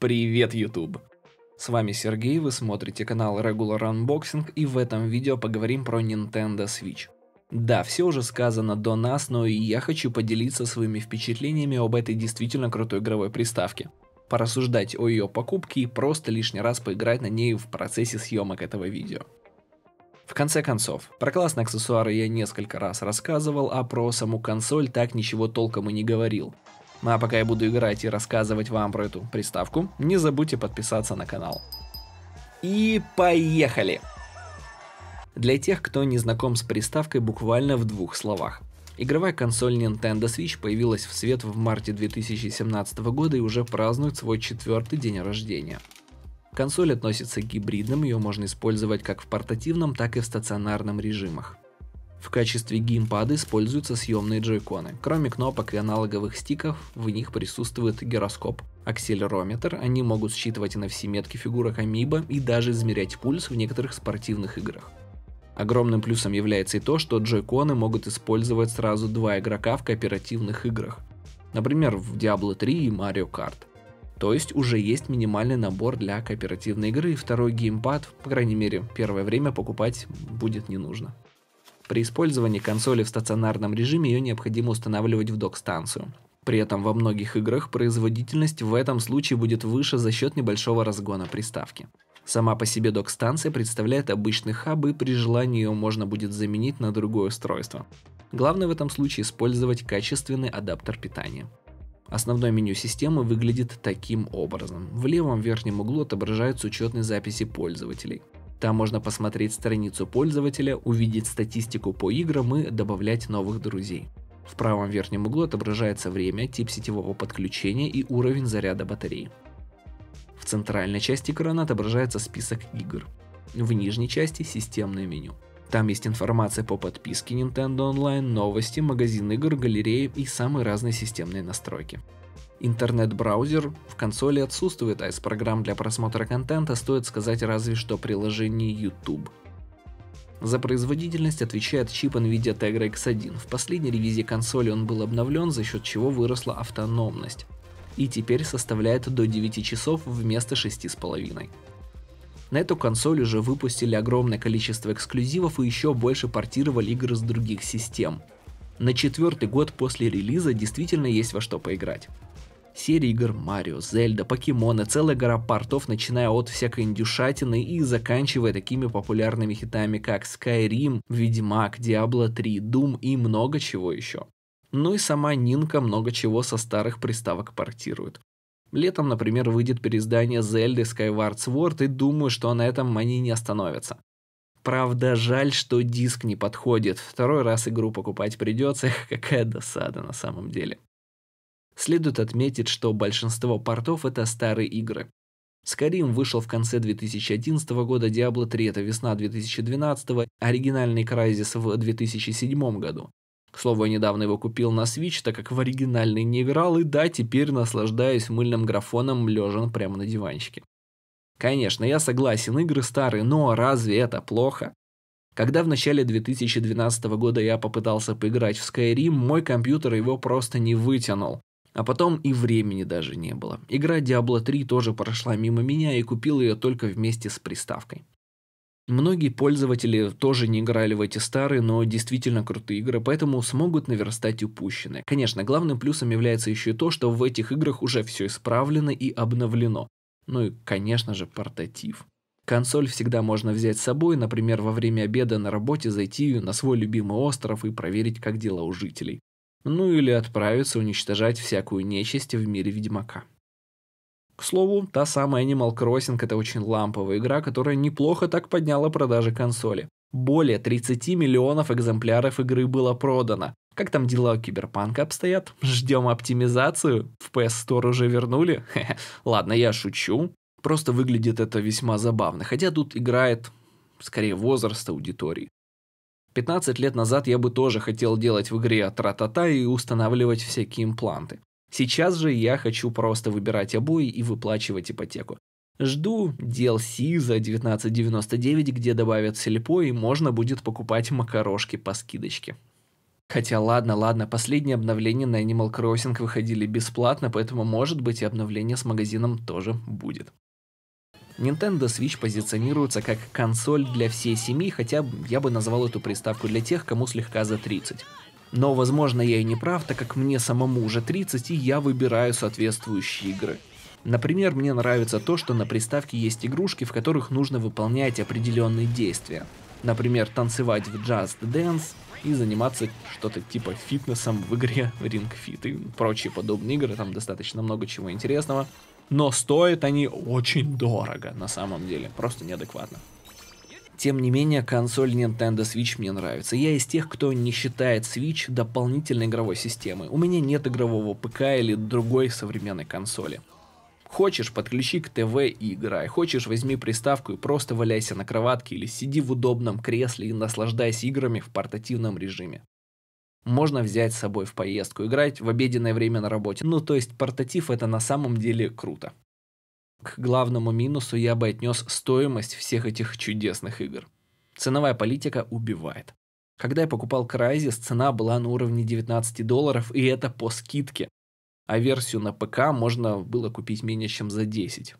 Привет, YouTube! С вами Сергей, вы смотрите канал Regular Unboxing и в этом видео поговорим про Nintendo Switch. Да, все уже сказано до нас, но и я хочу поделиться своими впечатлениями об этой действительно крутой игровой приставке, порассуждать о ее покупке и просто лишний раз поиграть на ней в процессе съемок этого видео. В конце концов, про классные аксессуары я несколько раз рассказывал, а про саму консоль так ничего толком и не говорил – ну а пока я буду играть и рассказывать вам про эту приставку, не забудьте подписаться на канал. И поехали! Для тех, кто не знаком с приставкой буквально в двух словах. Игровая консоль Nintendo Switch появилась в свет в марте 2017 года и уже празднует свой четвертый день рождения. Консоль относится к гибридным, ее можно использовать как в портативном, так и в стационарном режимах. В качестве геймпада используются съемные джойконы. Кроме кнопок и аналоговых стиков, в них присутствует гироскоп, акселерометр, они могут считывать на все метки фигурок Амиба и даже измерять пульс в некоторых спортивных играх. Огромным плюсом является и то, что джойконы могут использовать сразу два игрока в кооперативных играх, например, в Diablo 3 и Mario Kart. То есть уже есть минимальный набор для кооперативной игры, и второй геймпад, по крайней мере, первое время покупать будет не нужно. При использовании консоли в стационарном режиме ее необходимо устанавливать в док-станцию. При этом во многих играх производительность в этом случае будет выше за счет небольшого разгона приставки. Сама по себе док-станция представляет обычный хаб и при желании ее можно будет заменить на другое устройство. Главное в этом случае использовать качественный адаптер питания. Основное меню системы выглядит таким образом. В левом верхнем углу отображаются учетные записи пользователей. Там можно посмотреть страницу пользователя, увидеть статистику по играм и добавлять новых друзей. В правом верхнем углу отображается время, тип сетевого подключения и уровень заряда батареи. В центральной части экрана отображается список игр. В нижней части системное меню. Там есть информация по подписке Nintendo Online, новости, магазин игр, галереи и самые разные системные настройки интернет-браузер, в консоли отсутствует, а из программ для просмотра контента стоит сказать разве что приложение YouTube. За производительность отвечает чип NVIDIA Tegra X1. В последней ревизии консоли он был обновлен, за счет чего выросла автономность. И теперь составляет до 9 часов вместо 6,5. На эту консоль уже выпустили огромное количество эксклюзивов и еще больше портировали игры с других систем. На четвертый год после релиза действительно есть во что поиграть. Серии игр Марио, Зельда, Покемоны, целая гора портов, начиная от всякой индюшатины и заканчивая такими популярными хитами, как Skyrim, Ведьмак, Diablo 3, Doom и много чего еще. Ну и сама Нинка много чего со старых приставок портирует. Летом, например, выйдет переиздание Зельды Skyward Sword и думаю, что на этом они не остановятся. Правда, жаль, что диск не подходит. Второй раз игру покупать придется. Какая досада на самом деле. Следует отметить, что большинство портов это старые игры. Skyrim вышел в конце 2011 года, Diablo 3 это весна 2012, оригинальный Crysis в 2007 году. К слову, я недавно его купил на Switch, так как в оригинальный не играл и да, теперь наслаждаюсь мыльным графоном лежа прямо на диванчике. Конечно, я согласен, игры старые, но разве это плохо? Когда в начале 2012 года я попытался поиграть в Skyrim, мой компьютер его просто не вытянул. А потом и времени даже не было. Игра Diablo 3 тоже прошла мимо меня и купил ее только вместе с приставкой. Многие пользователи тоже не играли в эти старые, но действительно крутые игры, поэтому смогут наверстать упущенное. Конечно, главным плюсом является еще и то, что в этих играх уже все исправлено и обновлено. Ну и, конечно же, портатив. Консоль всегда можно взять с собой, например, во время обеда на работе зайти на свой любимый остров и проверить, как дела у жителей. Ну или отправиться уничтожать всякую нечисть в мире Ведьмака. К слову, та самая Animal Crossing это очень ламповая игра, которая неплохо так подняла продажи консоли. Более 30 миллионов экземпляров игры было продано. Как там дела у Киберпанка обстоят? Ждем оптимизацию? В PS Store уже вернули? Ладно, я шучу. Просто выглядит это весьма забавно. Хотя тут играет скорее возраст аудитории. 15 лет назад я бы тоже хотел делать в игре тра-та-та и устанавливать всякие импланты. Сейчас же я хочу просто выбирать обои и выплачивать ипотеку. Жду DLC за 19.99, где добавят сельпо и можно будет покупать макарошки по скидочке. Хотя ладно, ладно, последние обновления на Animal Crossing выходили бесплатно, поэтому может быть и обновление с магазином тоже будет. Nintendo Switch позиционируется как консоль для всей семьи, хотя я бы назвал эту приставку для тех, кому слегка за 30. Но, возможно, я и не прав, так как мне самому уже 30, и я выбираю соответствующие игры. Например, мне нравится то, что на приставке есть игрушки, в которых нужно выполнять определенные действия. Например, танцевать в Just Dance и заниматься что-то типа фитнесом в игре Ring Fit и прочие подобные игры, там достаточно много чего интересного но стоят они очень дорого, на самом деле, просто неадекватно. Тем не менее, консоль Nintendo Switch мне нравится. Я из тех, кто не считает Switch дополнительной игровой системой. У меня нет игрового ПК или другой современной консоли. Хочешь, подключи к ТВ и играй. Хочешь, возьми приставку и просто валяйся на кроватке или сиди в удобном кресле и наслаждайся играми в портативном режиме можно взять с собой в поездку, играть в обеденное время на работе. Ну, то есть портатив это на самом деле круто. К главному минусу я бы отнес стоимость всех этих чудесных игр. Ценовая политика убивает. Когда я покупал Crysis, цена была на уровне 19 долларов, и это по скидке. А версию на ПК можно было купить менее чем за 10.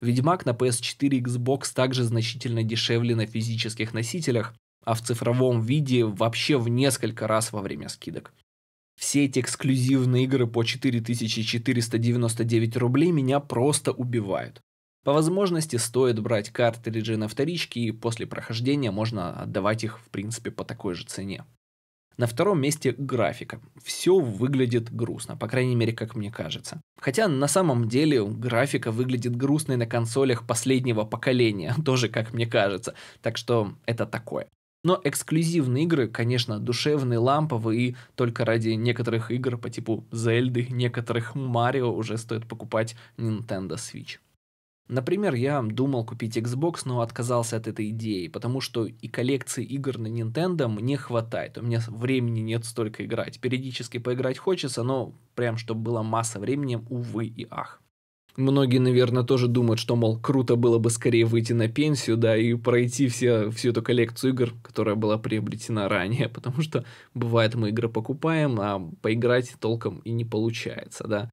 Ведьмак на PS4 и Xbox также значительно дешевле на физических носителях, а в цифровом виде вообще в несколько раз во время скидок. Все эти эксклюзивные игры по 4499 рублей меня просто убивают. По возможности стоит брать картриджи на вторичке и после прохождения можно отдавать их в принципе по такой же цене. На втором месте графика. Все выглядит грустно, по крайней мере, как мне кажется. Хотя на самом деле графика выглядит грустной на консолях последнего поколения, тоже как мне кажется. Так что это такое. Но эксклюзивные игры, конечно, душевные, ламповые, и только ради некоторых игр по типу Зельды, некоторых Марио уже стоит покупать Nintendo Switch. Например, я думал купить Xbox, но отказался от этой идеи, потому что и коллекции игр на Nintendo мне хватает, у меня времени нет столько играть. Периодически поиграть хочется, но прям чтобы была масса времени, увы и ах. Многие, наверное, тоже думают, что, мол, круто было бы скорее выйти на пенсию, да, и пройти все, всю эту коллекцию игр, которая была приобретена ранее, потому что бывает мы игры покупаем, а поиграть толком и не получается, да.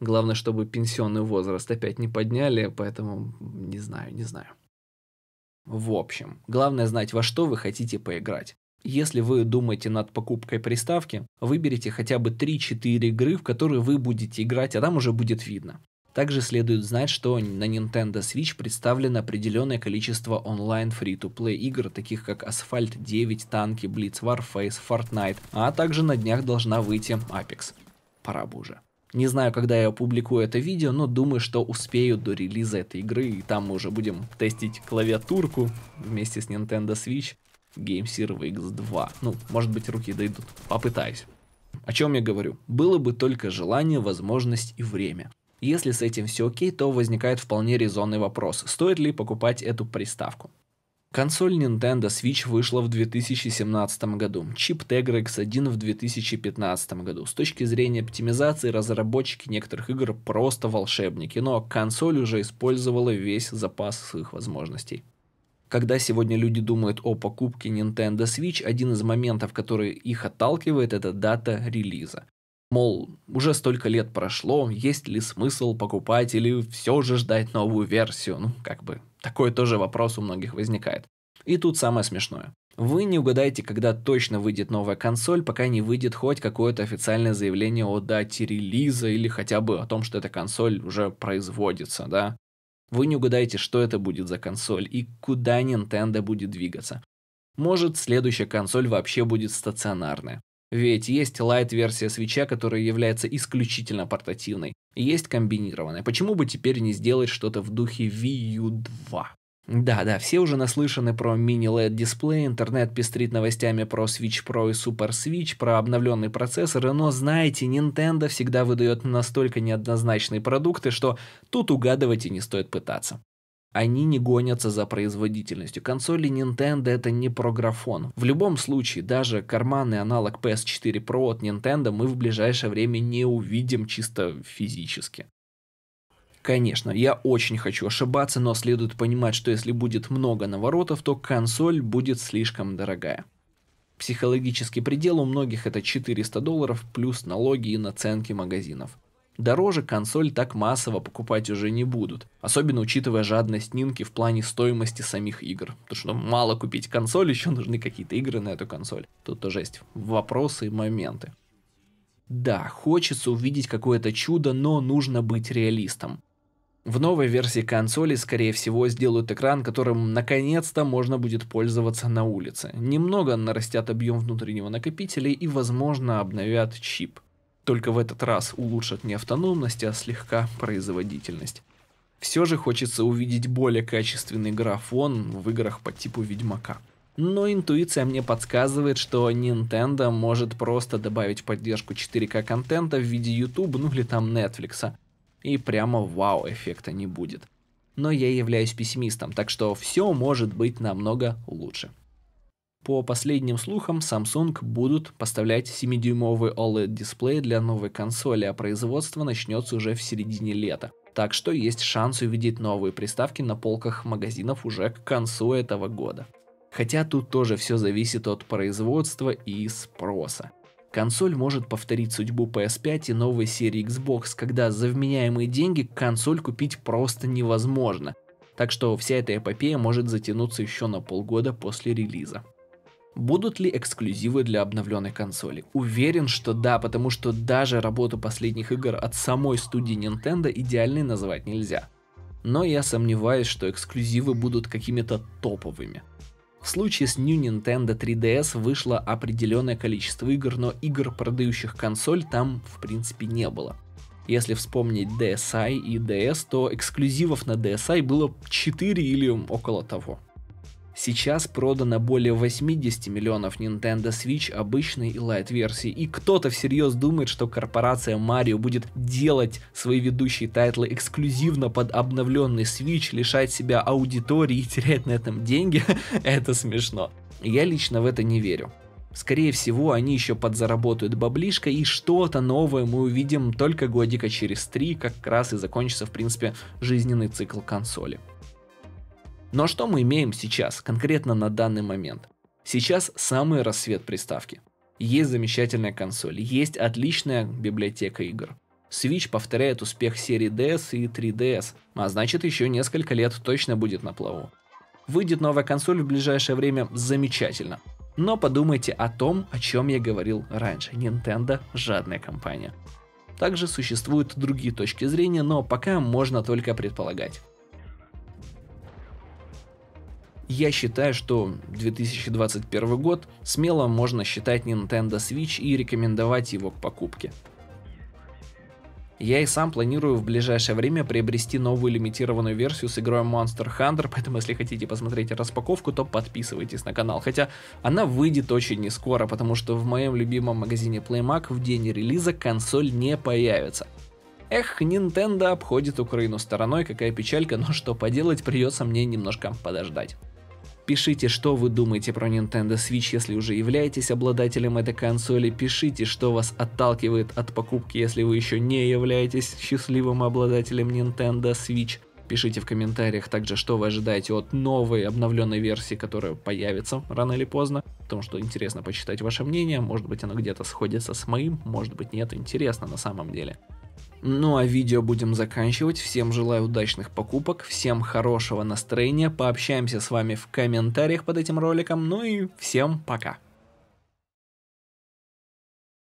Главное, чтобы пенсионный возраст опять не подняли, поэтому не знаю, не знаю. В общем, главное знать, во что вы хотите поиграть. Если вы думаете над покупкой приставки, выберите хотя бы 3-4 игры, в которые вы будете играть, а там уже будет видно. Также следует знать, что на Nintendo Switch представлено определенное количество онлайн фри to play игр, таких как Asphalt 9, Танки, Blitz Warface, Fortnite, а также на днях должна выйти Apex. Пора бы уже. Не знаю, когда я опубликую это видео, но думаю, что успею до релиза этой игры, и там мы уже будем тестить клавиатурку вместе с Nintendo Switch Game Server X2. Ну, может быть, руки дойдут. Попытаюсь. О чем я говорю? Было бы только желание, возможность и время. Если с этим все окей, то возникает вполне резонный вопрос, стоит ли покупать эту приставку. Консоль Nintendo Switch вышла в 2017 году, чип Tegra X1 в 2015 году. С точки зрения оптимизации разработчики некоторых игр просто волшебники, но консоль уже использовала весь запас своих возможностей. Когда сегодня люди думают о покупке Nintendo Switch, один из моментов, который их отталкивает, это дата релиза. Мол, уже столько лет прошло, есть ли смысл покупать или все же ждать новую версию? Ну, как бы, такой тоже вопрос у многих возникает. И тут самое смешное. Вы не угадаете, когда точно выйдет новая консоль, пока не выйдет хоть какое-то официальное заявление о дате релиза или хотя бы о том, что эта консоль уже производится, да? Вы не угадаете, что это будет за консоль и куда Nintendo будет двигаться. Может, следующая консоль вообще будет стационарная. Ведь есть лайт-версия свеча, которая является исключительно портативной. И есть комбинированная. Почему бы теперь не сделать что-то в духе Wii U 2? Да-да, все уже наслышаны про мини-LED-дисплей, интернет пестрит новостями про Switch Pro и Super Switch, про обновленный процессор, но знаете, Nintendo всегда выдает настолько неоднозначные продукты, что тут угадывать и не стоит пытаться они не гонятся за производительностью. Консоли Nintendo это не про графон. В любом случае, даже карманный аналог PS4 Pro от Nintendo мы в ближайшее время не увидим чисто физически. Конечно, я очень хочу ошибаться, но следует понимать, что если будет много наворотов, то консоль будет слишком дорогая. Психологический предел у многих это 400 долларов плюс налоги и наценки магазинов. Дороже консоль так массово покупать уже не будут, особенно учитывая жадность Нинки в плане стоимости самих игр. Потому что мало купить консоль, еще нужны какие-то игры на эту консоль. Тут-то жесть. Вопросы и моменты. Да, хочется увидеть какое-то чудо, но нужно быть реалистом. В новой версии консоли, скорее всего, сделают экран, которым наконец-то можно будет пользоваться на улице. Немного нарастят объем внутреннего накопителя и, возможно, обновят чип – только в этот раз улучшат не автономность, а слегка производительность. Все же хочется увидеть более качественный графон в играх по типу Ведьмака. Но интуиция мне подсказывает, что Nintendo может просто добавить поддержку 4К контента в виде YouTube, ну или там Netflix. И прямо вау эффекта не будет. Но я являюсь пессимистом, так что все может быть намного лучше. По последним слухам, Samsung будут поставлять 7-дюймовый OLED-дисплей для новой консоли, а производство начнется уже в середине лета. Так что есть шанс увидеть новые приставки на полках магазинов уже к концу этого года. Хотя тут тоже все зависит от производства и спроса. Консоль может повторить судьбу PS5 и новой серии Xbox, когда за вменяемые деньги консоль купить просто невозможно. Так что вся эта эпопея может затянуться еще на полгода после релиза. Будут ли эксклюзивы для обновленной консоли? Уверен, что да, потому что даже работу последних игр от самой студии Nintendo идеальной назвать нельзя. Но я сомневаюсь, что эксклюзивы будут какими-то топовыми. В случае с New Nintendo 3DS вышло определенное количество игр, но игр, продающих консоль, там в принципе не было. Если вспомнить DSi и DS, то эксклюзивов на DSi было 4 или около того. Сейчас продано более 80 миллионов Nintendo Switch обычной и Lite версии. И кто-то всерьез думает, что корпорация Mario будет делать свои ведущие тайтлы эксклюзивно под обновленный Switch, лишать себя аудитории и терять на этом деньги. Это смешно. Я лично в это не верю. Скорее всего, они еще подзаработают баблишко, и что-то новое мы увидим только годика через три, как раз и закончится, в принципе, жизненный цикл консоли. Но что мы имеем сейчас, конкретно на данный момент? Сейчас самый рассвет приставки. Есть замечательная консоль, есть отличная библиотека игр. Switch повторяет успех серии DS и 3DS, а значит еще несколько лет точно будет на плаву. Выйдет новая консоль в ближайшее время замечательно. Но подумайте о том, о чем я говорил раньше. Nintendo – жадная компания. Также существуют другие точки зрения, но пока можно только предполагать. Я считаю, что 2021 год смело можно считать Nintendo Switch и рекомендовать его к покупке. Я и сам планирую в ближайшее время приобрести новую лимитированную версию с игрой Monster Hunter, поэтому если хотите посмотреть распаковку, то подписывайтесь на канал. Хотя она выйдет очень не скоро, потому что в моем любимом магазине Playmac в день релиза консоль не появится. Эх, Nintendo обходит Украину стороной, какая печалька, но что поделать, придется мне немножко подождать. Пишите, что вы думаете про Nintendo Switch, если уже являетесь обладателем этой консоли. Пишите, что вас отталкивает от покупки, если вы еще не являетесь счастливым обладателем Nintendo Switch. Пишите в комментариях также, что вы ожидаете от новой обновленной версии, которая появится рано или поздно. Потому что интересно почитать ваше мнение, может быть оно где-то сходится с моим, может быть нет, интересно на самом деле. Ну а видео будем заканчивать. Всем желаю удачных покупок, всем хорошего настроения. Пообщаемся с вами в комментариях под этим роликом. Ну и всем пока.